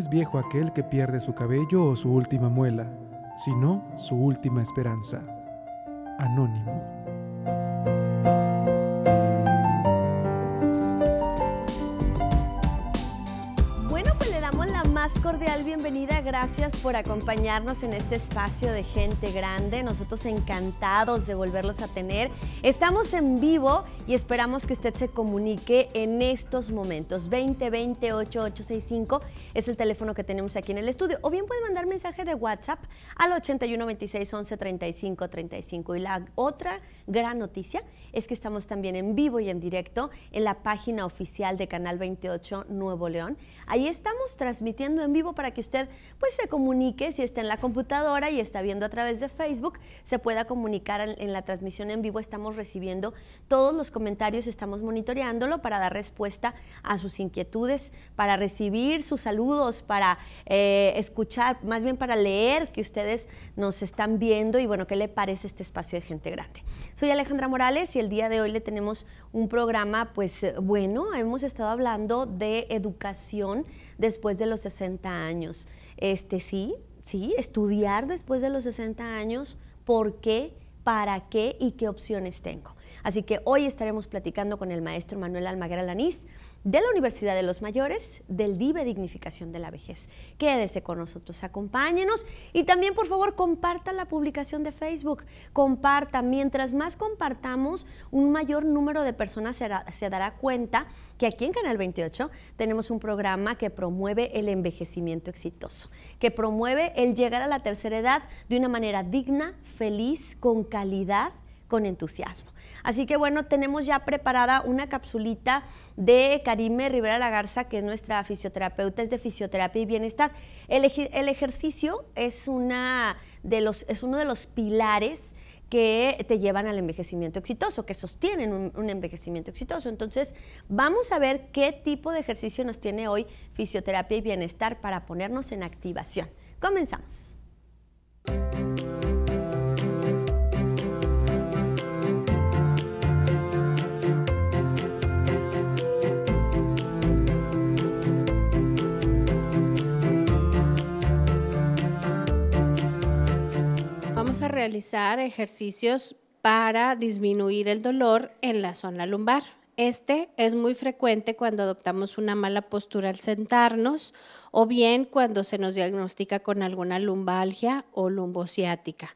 es viejo aquel que pierde su cabello o su última muela, sino su última esperanza. Anónimo. Bueno, pues le damos la más cordial bienvenida. Gracias por acompañarnos en este espacio de gente grande. Nosotros encantados de volverlos a tener. Estamos en vivo y esperamos que usted se comunique en estos momentos. 2020-8865 es el teléfono que tenemos aquí en el estudio. O bien puede mandar mensaje de WhatsApp al 8126-113535. Y la otra gran noticia es que estamos también en vivo y en directo en la página oficial de Canal 28 Nuevo León. Ahí estamos transmitiendo en vivo para que usted pues se comunique si está en la computadora y está viendo a través de Facebook, se pueda comunicar en, la transmisión en vivo. Estamos recibiendo todos los comentarios estamos monitoreándolo para dar respuesta a sus inquietudes, para recibir sus saludos, para eh, escuchar, más bien para leer que ustedes nos están viendo y bueno, qué le parece este espacio de gente grande. Soy Alejandra Morales y el día de hoy le tenemos un programa, pues eh, bueno, hemos estado hablando de educación después de los 60 años. Este sí, sí, estudiar después de los 60 años, ¿por qué? ¿Para qué? ¿Y qué opciones tengo? Así que hoy estaremos platicando con el maestro Manuel Almaguer Alanís de la Universidad de los Mayores del DIVE Dignificación de la Vejez. Quédese con nosotros, acompáñenos y también por favor comparta la publicación de Facebook, comparta, mientras más compartamos, un mayor número de personas se dará cuenta que aquí en Canal 28 tenemos un programa que promueve el envejecimiento exitoso, que promueve el llegar a la tercera edad de una manera digna, feliz, con calidad, con entusiasmo. Así que bueno, tenemos ya preparada una capsulita de Karime Rivera La Garza, que es nuestra fisioterapeuta, es de fisioterapia y bienestar. El, ejercicio es, una de los, es uno de los pilares que te llevan al envejecimiento exitoso, que sostienen un, envejecimiento exitoso. Entonces, vamos a ver qué tipo de ejercicio nos tiene hoy fisioterapia y bienestar para ponernos en activación. Comenzamos. realizar ejercicios para disminuir el dolor en la zona lumbar. Este es muy frecuente cuando adoptamos una mala postura al sentarnos o bien cuando se nos diagnostica con alguna lumbalgia o lumbociática.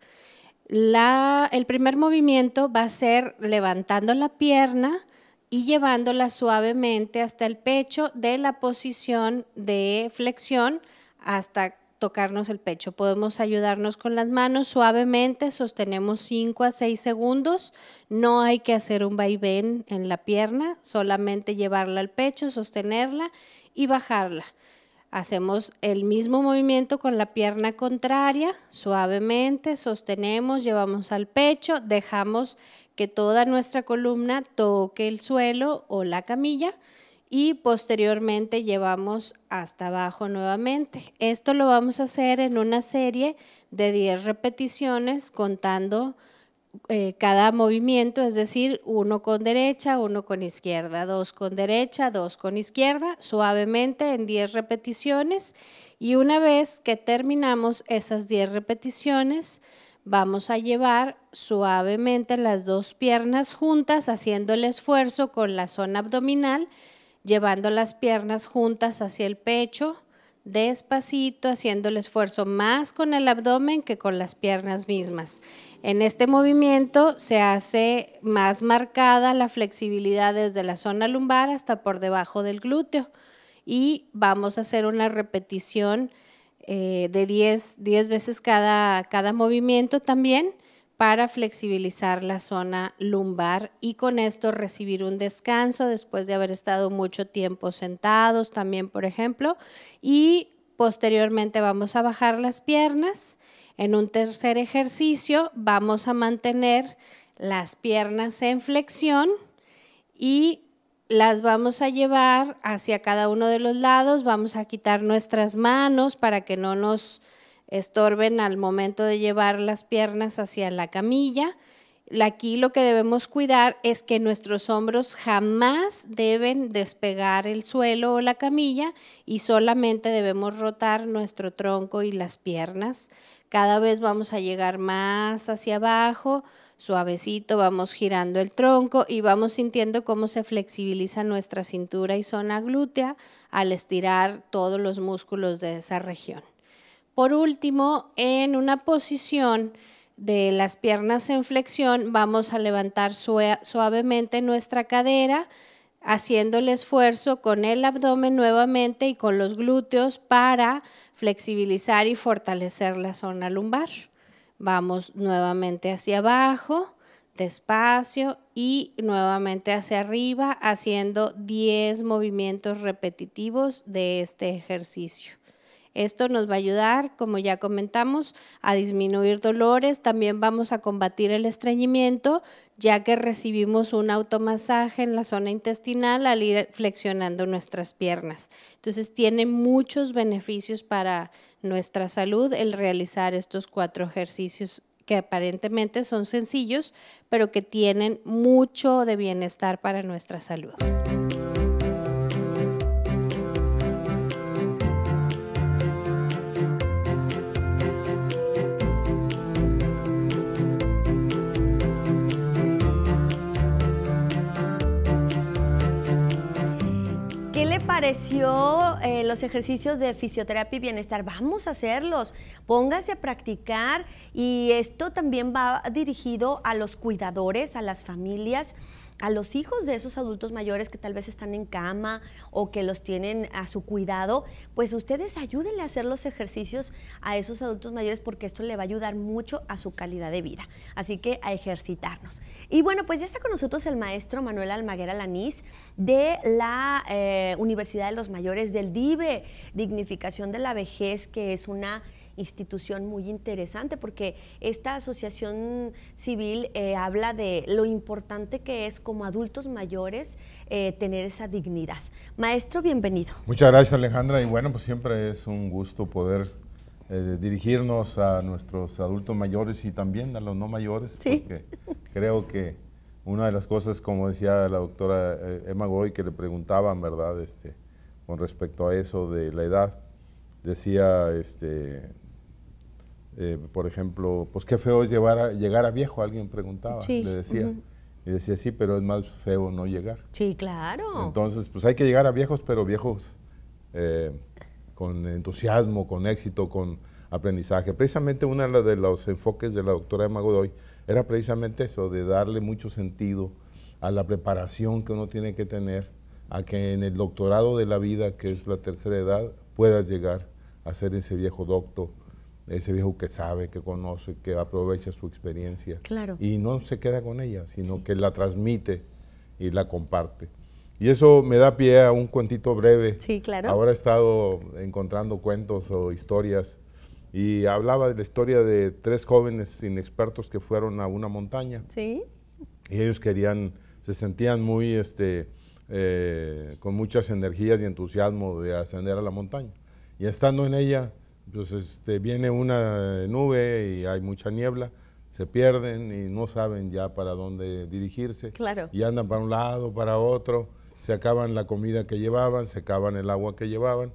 La, el primer movimiento va a ser levantando la pierna y llevándola suavemente hasta el pecho de la posición de flexión hasta tocarnos el pecho. Podemos ayudarnos con las manos suavemente, sostenemos 5 a 6 segundos. No hay que hacer un vaivén en la pierna, solamente llevarla al pecho, sostenerla y bajarla. Hacemos el mismo movimiento con la pierna contraria, suavemente, sostenemos, llevamos al pecho, dejamos que toda nuestra columna toque el suelo o la camilla y posteriormente llevamos hasta abajo nuevamente. Esto lo vamos a hacer en una serie de 10 repeticiones contando eh, cada movimiento, es decir, uno con derecha, uno con izquierda, dos con derecha, dos con izquierda, suavemente en 10 repeticiones y una vez que terminamos esas 10 repeticiones, vamos a llevar suavemente las dos piernas juntas haciendo el esfuerzo con la zona abdominal llevando las piernas juntas hacia el pecho, despacito, haciendo el esfuerzo más con el abdomen que con las piernas mismas. En este movimiento se hace más marcada la flexibilidad desde la zona lumbar hasta por debajo del glúteo y vamos a hacer una repetición eh, de 10, veces cada movimiento también para flexibilizar la zona lumbar y con esto recibir un descanso después de haber estado mucho tiempo sentados también, por ejemplo, y posteriormente vamos a bajar las piernas. En un tercer ejercicio vamos a mantener las piernas en flexión y las vamos a llevar hacia cada uno de los lados, vamos a quitar nuestras manos para que no nos estorben al momento de llevar las piernas hacia la camilla. Aquí lo que debemos cuidar es que nuestros hombros jamás deben despegar el suelo o la camilla y solamente debemos rotar nuestro tronco y las piernas. Cada vez vamos a llegar más hacia abajo, suavecito, vamos girando el tronco y vamos sintiendo cómo se flexibiliza nuestra cintura y zona glútea al estirar todos los músculos de esa región. Por último, en una posición de las piernas en flexión, vamos a levantar suavemente nuestra cadera, haciendo el esfuerzo con el abdomen nuevamente y con los glúteos para flexibilizar y fortalecer la zona lumbar. Vamos nuevamente hacia abajo, despacio y nuevamente hacia arriba, haciendo 10 movimientos repetitivos de este ejercicio. Esto nos va a ayudar, como ya comentamos, a disminuir dolores. También vamos a combatir el estreñimiento, ya que recibimos un automasaje en la zona intestinal al ir flexionando nuestras piernas. Entonces tiene muchos beneficios para nuestra salud el realizar estos cuatro ejercicios que aparentemente son sencillos, pero que tienen mucho de bienestar para nuestra salud. apreció eh, los ejercicios de fisioterapia y bienestar? Vamos a hacerlos, póngase a practicar y esto también va dirigido a los cuidadores, a las familias a los hijos de esos adultos mayores que tal vez están en cama o que los tienen a su cuidado, pues ustedes ayúdenle a hacer los ejercicios a esos adultos mayores porque esto le va a ayudar mucho a su calidad de vida. Así que a ejercitarnos. Y bueno, pues ya está con nosotros el maestro Manuel Almaguera Lanís de la eh, Universidad de los Mayores del DIBE, Dignificación de la Vejez, que es una institución muy interesante porque esta asociación civil eh, habla de lo importante que es como adultos mayores eh, tener esa dignidad. Maestro, bienvenido. Muchas gracias Alejandra y bueno, pues siempre es un gusto poder eh, dirigirnos a nuestros adultos mayores y también a los no mayores, ¿Sí? porque creo que una de las cosas, como decía la doctora Emma Goy, que le preguntaban, ¿verdad?, este, con respecto a eso de la edad, decía, este, eh, por ejemplo, pues qué feo es llevar llegar a viejo, alguien preguntaba, le decía. Y decía, sí, pero es más feo no llegar. Sí, claro. Entonces, pues hay que llegar a viejos, pero viejos eh, con entusiasmo, con éxito, con aprendizaje. Precisamente uno de los enfoques de la doctora Emma Godoy era precisamente eso, de darle mucho sentido a la preparación que uno tiene que tener, a que en el doctorado de la vida, que es la tercera edad, puedas llegar a ser ese viejo doctor ese viejo que sabe, que conoce, que aprovecha su experiencia. Claro. Y no se queda con ella, sino que la transmite y la comparte. Y eso me da pie a un cuentito breve. Sí, claro. Ahora he estado encontrando cuentos o historias y hablaba de la historia de tres jóvenes inexpertos que fueron a una montaña. Sí. Y ellos querían, se sentían muy, este, eh, con muchas energías y entusiasmo de ascender a la montaña. Y estando en ella, entonces pues, este, viene una nube y hay mucha niebla, se pierden y no saben ya para dónde dirigirse. Claro. Y andan para un lado, para otro, se acaban la comida que llevaban, se acaban el agua que llevaban,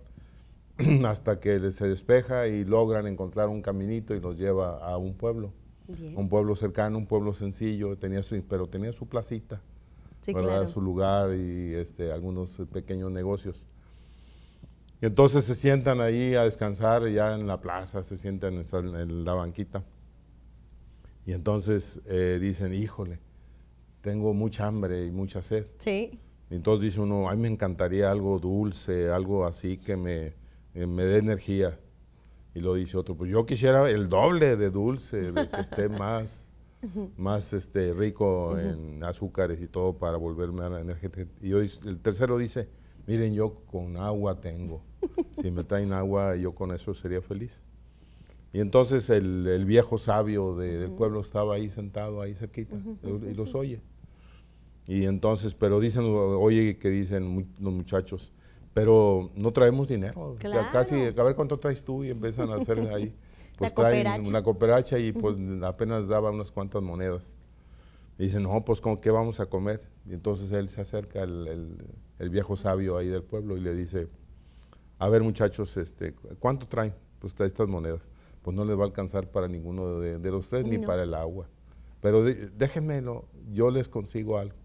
hasta que se despeja y logran encontrar un caminito y los lleva a un pueblo. Un pueblo cercano, un pueblo sencillo, tenía su, pero tenía su placita, su lugar y este, algunos pequeños negocios. Y entonces se sientan ahí a descansar ya en la plaza, se sientan en la banquita. Y entonces eh, dicen, híjole, tengo mucha hambre y mucha sed. Sí. Y entonces dice uno, ay, me encantaría algo dulce, algo así que me, eh, me dé energía. Y lo dice otro, pues yo quisiera el doble de dulce, que esté más, más este, rico en azúcares y todo para volverme a la energía. Y hoy el tercero dice, Miren, yo con agua tengo. Si me traen agua, yo con eso sería feliz. Y entonces el, el viejo sabio del pueblo estaba ahí sentado, ahí cerquita, y los oye. Y entonces, pero dicen, oye, que dicen los muchachos, pero no traemos dinero. Claro. casi, a ver cuánto traes tú y empiezan a hacer ahí. Pues traen una cooperacha y pues apenas daba unas cuantas monedas. Y dicen, no, pues ¿con qué vamos a comer? Y entonces él se acerca, el, viejo sabio ahí del pueblo, y le dice, a ver muchachos, este, ¿cuánto traen pues, estas monedas? Pues no les va a alcanzar para ninguno de, los tres, ni para el agua. Pero déjenmelo, yo les consigo algo.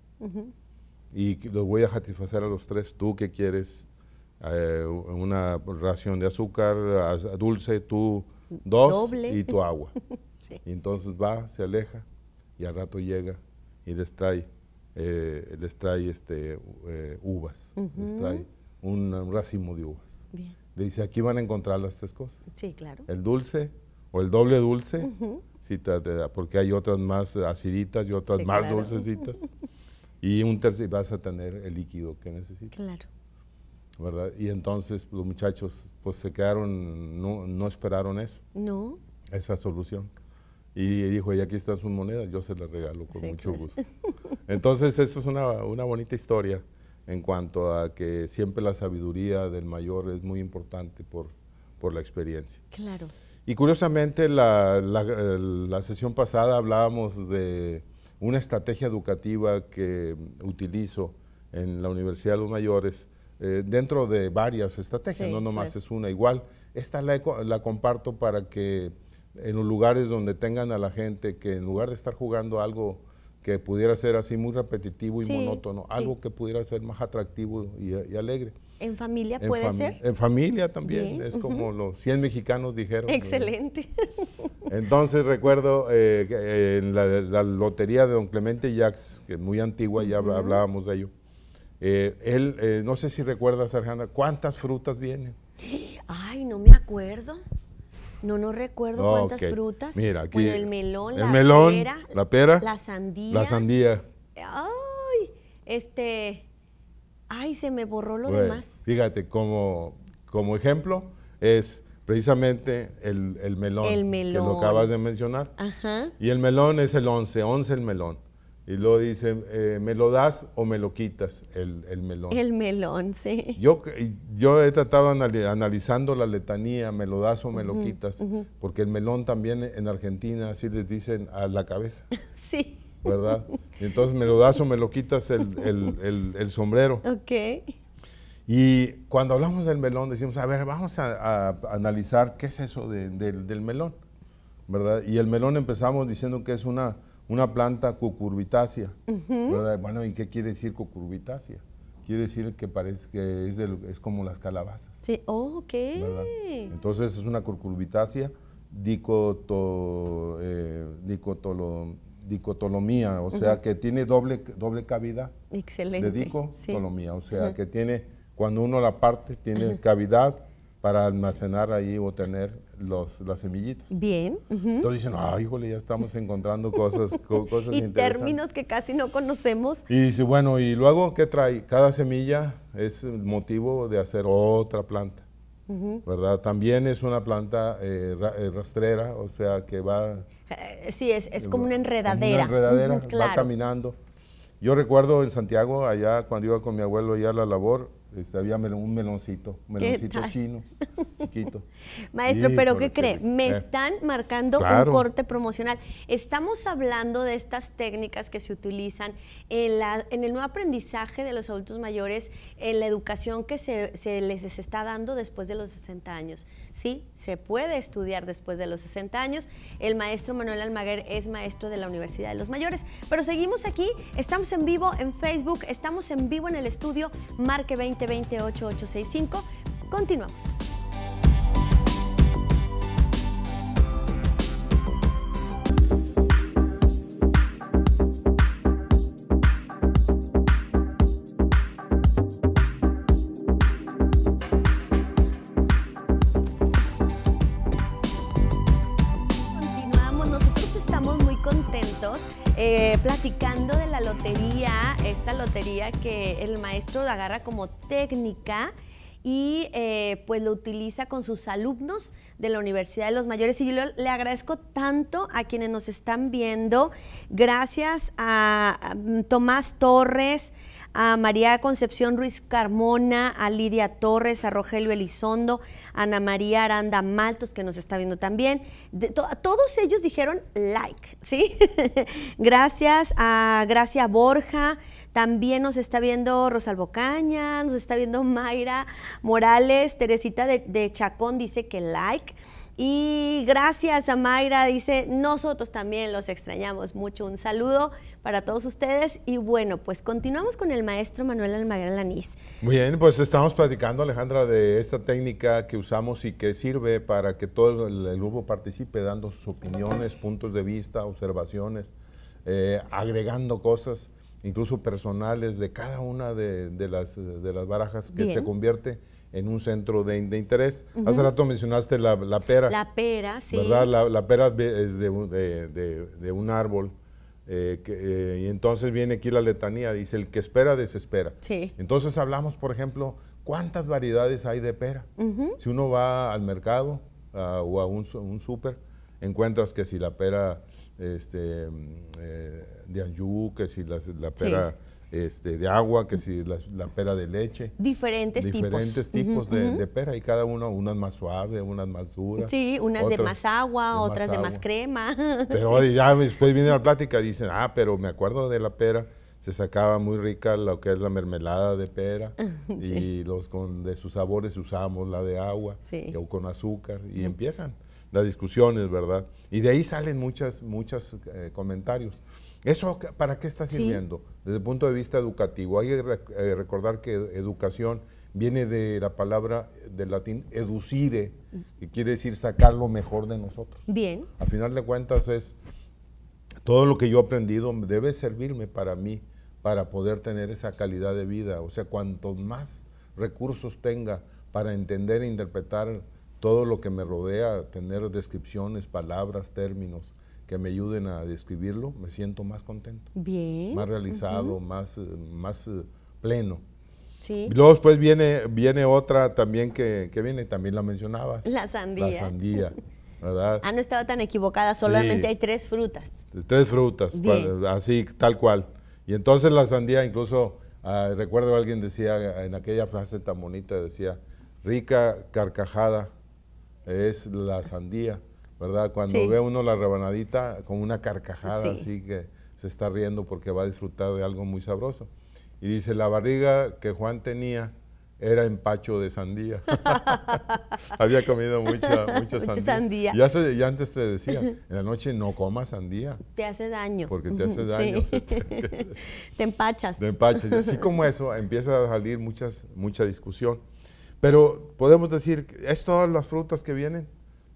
Y los voy a satisfacer a los tres, tú que quieres eh, una ración de azúcar dulce, tú dos y tu agua. Y entonces va, se aleja, y al rato llega y les trae eh, les trae este, eh, uvas, les trae un, racimo de uvas. Le dice, aquí van a encontrar las tres cosas. Sí, claro. El dulce o el doble dulce, porque hay otras más aciditas y otras más dulcecitas. y un tercer, vas a tener el líquido que necesitas. Claro. ¿Verdad? Y entonces los muchachos pues se quedaron, no, no esperaron eso. No. Esa solución. Y dijo, y aquí están sus monedas, yo se las regalo con mucho gusto. Entonces, eso es una, una, bonita historia en cuanto a que siempre la sabiduría del mayor es muy importante por, por la experiencia. Claro. Y curiosamente, la, la, sesión pasada hablábamos de una estrategia educativa que utilizo en la Universidad de los Mayores, eh, dentro de varias estrategias, no nomás es una igual. Esta la, la comparto para que en los lugares donde tengan a la gente que en lugar de estar jugando algo que pudiera ser así muy repetitivo y monótono, algo que pudiera ser más atractivo y, alegre. ¿En familia puede ser? En familia también, es como los 100 mexicanos dijeron. Excelente. Entonces recuerdo eh, eh, en la, lotería de don Clemente Jacks que es muy antigua, ya hablábamos de ello, eh, él, no sé si recuerdas, Arjana, ¿cuántas frutas vienen? Ay, no me acuerdo. No, no recuerdo cuántas frutas. Mira, el melón, la pera. La sandía. La sandía. Ay, este. Ay, se me borró lo demás. Fíjate, como, como ejemplo, es precisamente el, el melón. El melón. Que lo acabas de mencionar. Ajá. Y el melón es el 11, 11 el melón. Y luego dicen, eh, ¿me lo das o me lo quitas el, melón? El melón, sí. Yo, yo he tratado analizando la letanía, ¿me lo das o me lo quitas? Porque el melón también en Argentina así les dicen a la cabeza. sí. ¿Verdad? entonces, ¿me lo das o me lo quitas el, sombrero? Ok. Y cuando hablamos del melón decimos, a ver, vamos a, analizar qué es eso del melón, ¿verdad? Y el melón empezamos diciendo que es una una planta cucurbitácea. Bueno, ¿y qué quiere decir cucurbitácea? Quiere decir que parece que es, como las calabazas. Sí, oh, ok. Entonces es una cucurbitácea dicoto, eh, dicotolomía, o sea que tiene doble, doble cavidad. Excelente. De dicotolomía, o sea que tiene, cuando uno la parte, tiene cavidad para almacenar ahí o tener los, las semillitas. Bien. Entonces dicen, ah, híjole, ya estamos encontrando cosas, interesantes. cosas y términos que casi no conocemos. Y dice, bueno, ¿y luego qué trae? Cada semilla es el motivo de hacer otra planta, ¿verdad? También es una planta eh, eh, rastrera, o sea, que va... Eh, sí, es, como una enredadera. Una enredadera, va caminando. Yo recuerdo en Santiago, allá cuando iba con mi abuelo allá a la labor, estaba había un meloncito, meloncito chino, chiquito. Maestro, pero ¿qué cree? Me eh. están marcando un corte promocional. Estamos hablando de estas técnicas que se utilizan en, la, en el nuevo aprendizaje de los adultos mayores, en la educación que se, se, les está dando después de los 60 años. Sí, se puede estudiar después de los 60 años. El maestro Manuel Almaguer es maestro de la Universidad de los Mayores. Pero seguimos aquí, estamos en vivo en Facebook, estamos en vivo en el estudio Marque 20 28865. Continuamos. Eh, platicando de la lotería, esta lotería que el maestro agarra como técnica y eh, pues lo utiliza con sus alumnos de la Universidad de los Mayores. Y yo le agradezco tanto a quienes nos están viendo. Gracias a mm, Tomás Torres, a María Concepción Ruiz Carmona, a Lidia Torres, a Rogelio Elizondo, a Ana María Aranda Maltos, que nos está viendo también. todos ellos dijeron like, ¿sí? Gracias a Gracia Borja, también nos está viendo Rosalbo Caña, nos está viendo Mayra Morales, Teresita de Chacón dice que like. Y gracias a Mayra, dice, nosotros también los extrañamos mucho. Un saludo para todos ustedes. Y bueno, pues continuamos con el maestro Manuel Almaguer Lanís. Muy bien, pues estamos platicando, Alejandra, de esta técnica que usamos y que sirve para que todo el, grupo participe dando sus opiniones, puntos de vista, observaciones, eh, agregando cosas, incluso personales de cada una de, las, de las, barajas que se convierte en un centro de, interés. Hace rato mencionaste la, pera. La pera, sí. La, pera es de, un árbol. Eh, eh, y entonces viene aquí la letanía, dice, el que espera, desespera. Sí. Entonces hablamos, por ejemplo, cuántas variedades hay de pera. Si uno va al mercado o a un, un súper, encuentras que si la pera este, mm, eh, de Anjou, que si la, pera... Este, de agua, que si la, pera de leche. Diferentes, diferentes tipos. de, de, pera y cada uno, unas más suave, unas más duras. Sí, unas de más agua, otras de más crema. Pero ya después viene la plática, dicen, ah, pero me acuerdo de la pera, se sacaba muy rica lo que es la mermelada de pera y los con, de sus sabores usamos la de agua o con azúcar y empiezan las discusiones, ¿verdad? Y de ahí salen muchas, muchos eh, comentarios. ¿Eso para qué está sirviendo? Desde el punto de vista educativo, hay que eh, recordar que educación viene de la palabra eh, del latín educire, mm. que quiere decir sacar lo mejor de nosotros. Bien. Al final de cuentas es todo lo que yo he aprendido debe servirme para mí, para poder tener esa calidad de vida. O sea, cuanto más recursos tenga para entender e interpretar todo lo que me rodea, tener descripciones, palabras, términos, que me ayuden a describirlo, me siento más contento. Bien. Más realizado, más, eh, más eh, pleno. Sí. Luego después viene, viene otra también que, que viene, también la mencionabas. La sandía. La sandía. ¿verdad? Ah, no estaba tan equivocada, solamente hay tres frutas. Tres frutas, así, tal cual. Y entonces la sandía, incluso, ah, recuerdo alguien decía, en aquella frase tan bonita, decía, rica carcajada es la sandía ¿verdad? Cuando ve uno la rebanadita con una carcajada así que se está riendo porque va a disfrutar de algo muy sabroso. Y dice, la barriga que Juan tenía era empacho de sandía. Había comido mucha, sandía. Mucha Ya, antes te decía, en la noche no comas sandía. Te hace daño. Porque te hace daño. Te, empachas. Y así como eso, empieza a salir muchas, mucha discusión. Pero podemos decir, ¿es todas las frutas que vienen?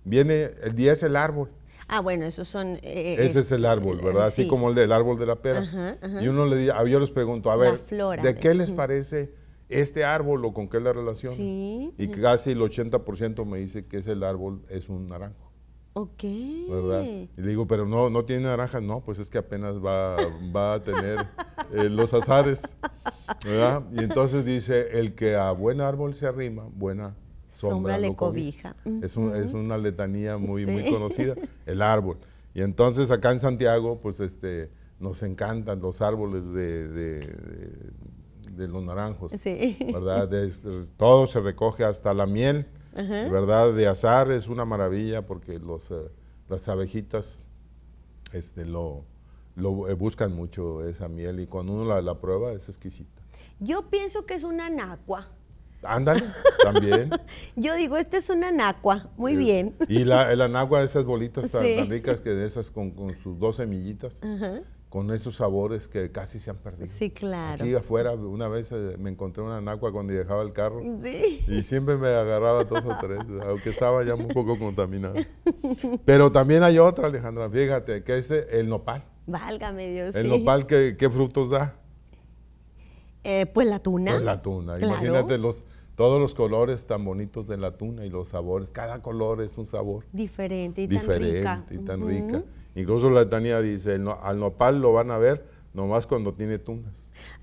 Viene, el es el árbol. Ah, bueno, esos son... Eh, eh, ese es el eh, árbol, ¿verdad? Así como el del árbol de la pera. Y uno le ah, yo les pregunto, a ver, ¿de qué les parece este árbol o con qué la relación? Sí. Y casi el 80% me dice que ese árbol es un naranjo. Ok. ¿Verdad? Y le digo, pero no, no tiene naranja. No, pues es que apenas va, va a tener los azares. ¿Verdad? Y entonces dice, el que a buen árbol se arrima, buena sombra, le cobija. Es, es, una letanía muy, muy conocida, el árbol. Y entonces acá en Santiago, pues este, nos encantan los árboles de, los naranjos, ¿verdad? todo se recoge hasta la miel, ¿verdad? De azar es una maravilla porque los, eh, las abejitas este, lo, eh, buscan mucho esa miel y cuando uno la, prueba es exquisita. Yo pienso que es una anacua. Ándale, también. Yo digo, esta es una anacua, muy eh, bien. Y la, el anacua, esas bolitas tan, ricas que de esas con, sus dos semillitas, con esos sabores que casi se han perdido. Sí, claro. Aquí afuera, una vez eh, me encontré una anacua cuando dejaba el carro. Sí. Y siempre me agarraba dos o tres, aunque estaba ya un poco contaminado. Pero también hay otra, Alejandra, fíjate, que es eh, el nopal. Válgame Dios. ¿El nopal qué, frutos da? pues la tuna. Pues la tuna. Imagínate los, todos los colores tan bonitos de la tuna y los sabores, cada color es un sabor. Diferente y tan rica. Y tan rica. Incluso la Tania dice, al nopal lo van a ver nomás cuando tiene tunas.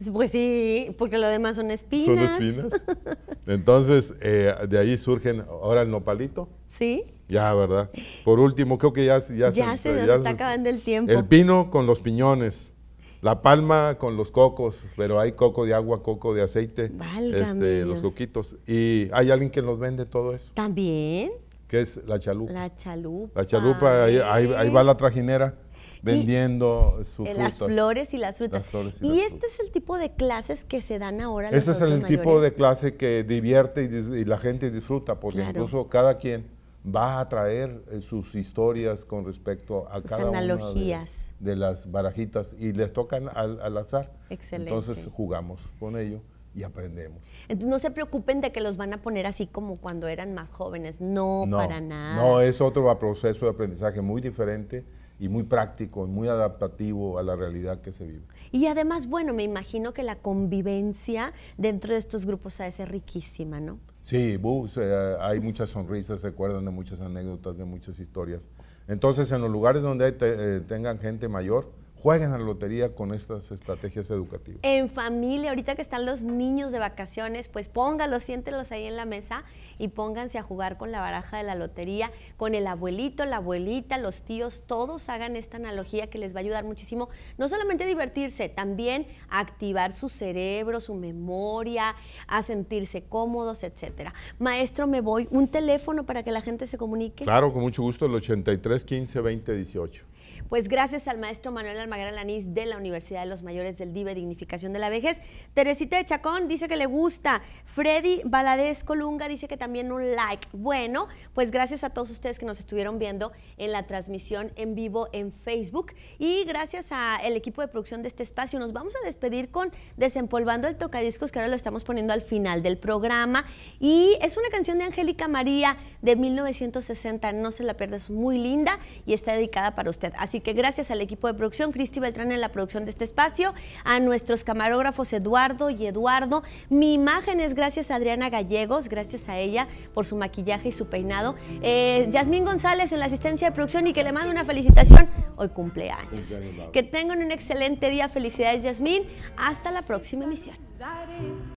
Pues sí, porque lo demás son espinas. Son espinas. Entonces, eh, de ahí surgen ahora el nopalito. Sí. Ya, ¿verdad? Por último, creo que ya, se, nos está acabando el tiempo. El pino con los piñones. La palma con los cocos, pero hay coco de agua, coco de aceite, este, los coquitos. Y hay alguien que nos vende todo eso. También. Que es la chalupa. La chalupa. La chalupa, ahí, va la trajinera vendiendo sus eh, Las flores y las frutas. y, este es el tipo de clases que se dan ahora. Ese es el tipo de clase que divierte y, la gente disfruta, porque incluso cada quien va a traer eh, sus historias con respecto a cada una de, las barajitas y les tocan al, azar. Excelente. Entonces jugamos con ello y aprendemos. Entonces, no se preocupen de que los van a poner así como cuando eran más jóvenes, no, para nada. No, es otro proceso de aprendizaje muy diferente y muy práctico, y muy adaptativo a la realidad que se vive. Y además, bueno, me imagino que la convivencia dentro de estos grupos ha de ser riquísima, ¿no? Sí, eh, hay muchas sonrisas, se acuerdan de muchas anécdotas, de muchas historias. Entonces, en los lugares donde eh, tengan gente mayor, jueguen a la lotería con estas estrategias educativas. En familia, ahorita que están los niños de vacaciones, pues póngalos, siéntelos ahí en la mesa y pónganse a jugar con la baraja de la lotería, con el abuelito, la abuelita, los tíos, todos hagan esta analogía que les va a ayudar muchísimo, no solamente a divertirse, también a activar su cerebro, su memoria, a sentirse cómodos, etcétera. Maestro, me voy, un teléfono para que la gente se comunique. Claro, con mucho gusto, el 83 15 20 18. Pues gracias al maestro Manuel Almagrán Lanís de la Universidad de los Mayores del DIVE Dignificación de la Vejez. Teresita de Chacón dice que le gusta. Freddy baladez Colunga dice que también un like. Bueno, pues gracias a todos ustedes que nos estuvieron viendo en la transmisión en vivo en Facebook y gracias al equipo de producción de este espacio. Nos vamos a despedir con Desempolvando el tocadiscos que ahora lo estamos poniendo al final del programa y es una canción de Angélica María de 1960. No se la pierdas, muy linda y está dedicada para usted. Así Así que gracias al equipo de producción, Cristi Beltrán en la producción de este espacio, a nuestros camarógrafos Eduardo y Eduardo. Mi imagen es gracias a Adriana Gallegos, gracias a ella por su maquillaje y su peinado. Eh, Yasmín González en la asistencia de producción y que le mando una felicitación. Hoy cumpleaños. Que tengan un excelente día. Felicidades, Yasmín. Hasta la próxima emisión.